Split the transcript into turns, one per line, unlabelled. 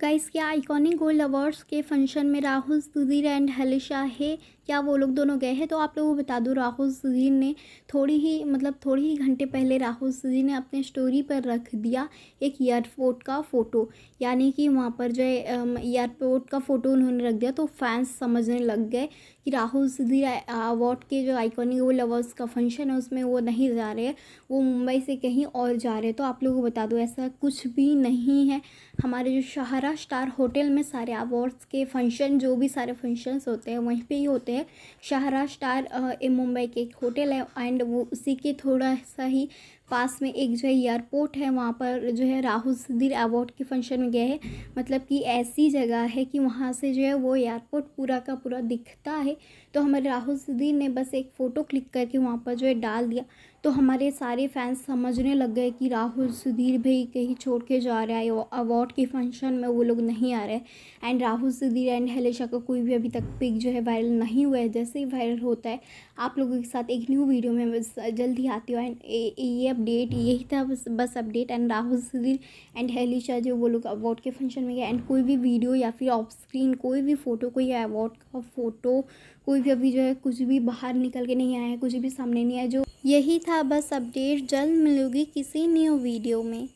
guys क्या iconic gold awards के function में राहुल सुधीर एंड हलिशा है क्या वो लोग दोनों गए हैं तो आप लोगों को बता दूँ राहुल सुधीर ने थोड़ी ही मतलब थोड़ी ही घंटे पहले राहुल सुधीर ने अपने स्टोरी पर रख दिया एक एयरपोर्ट का फ़ोटो यानी कि वहाँ पर जो है एयरपोर्ट का फ़ोटो उन्होंने रख दिया तो फैंस समझने लग गए कि राहुल सुधीर अवार्ड के जो आइकॉनिक गोल्ड अवार्ड्स का फंक्शन है उसमें वो नहीं जा रहे वो मुंबई से कहीं और जा रहे तो आप लोगों को बता दो ऐसा कुछ भी नहीं है हमारे जो शहर बारह स्टार होटल में सारे अवार्ड्स के फंक्शन जो भी सारे फंक्शंस होते हैं वहीं पे ही होते हैं शाहरा स्टार ये मुंबई के एक होटल है एंड वो उसी के थोड़ा सा ही पास में एक जो है एयरपोर्ट है वहाँ पर जो है राहुल सुधीर अवार्ड के फंक्शन में गया है मतलब कि ऐसी जगह है कि वहाँ से जो है वो एयरपोर्ट पूरा का पूरा दिखता है तो हमारे राहुल सुधीर ने बस एक फ़ोटो क्लिक करके वहाँ पर जो है डाल दिया तो हमारे सारे फैंस समझने लग गए कि राहुल सुधीर भाई कहीं छोड़ के जा रहा है अवार्ड के फंक्शन में वो लोग नहीं आ रहे एंड राहुल सुधीर एंड हलेशा का कोई भी अभी तक पिक जो है वायरल नहीं हुआ है जैसे ही वायरल होता है आप लोगों के साथ एक न्यू वीडियो में जल्दी आती हूँ एंड ये अपडेट यही था बस बस update and Rahul Sudhir and Helisha जो वो लोग अवार्ड के फंक्शन में गए एंड कोई भी वीडियो या फिर ऑफ स्क्रीन कोई भी फ़ोटो कोई अवार्ड का फ़ोटो कोई भी अभी जो है कुछ भी बाहर निकल के नहीं आया है कुछ भी सामने नहीं आया जो यही था बस अपडेट जल्द मिलोगी किसी न्यू वीडियो में